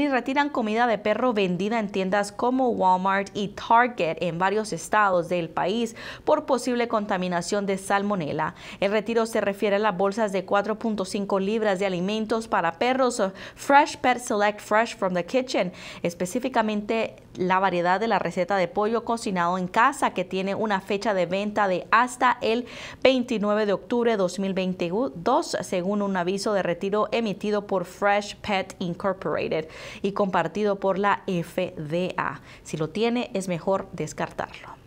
y retiran comida de perro vendida en tiendas como Walmart y Target en varios estados del país por posible contaminación de salmonela. El retiro se refiere a las bolsas de 4.5 libras de alimentos para perros Fresh Pet Select Fresh from the Kitchen, específicamente la variedad de la receta de pollo cocinado en casa que tiene una fecha de venta de hasta el 29 de octubre de 2022, según un aviso de retiro emitido por Fresh Pet Incorporated y compartido por la FDA. Si lo tiene, es mejor descartarlo.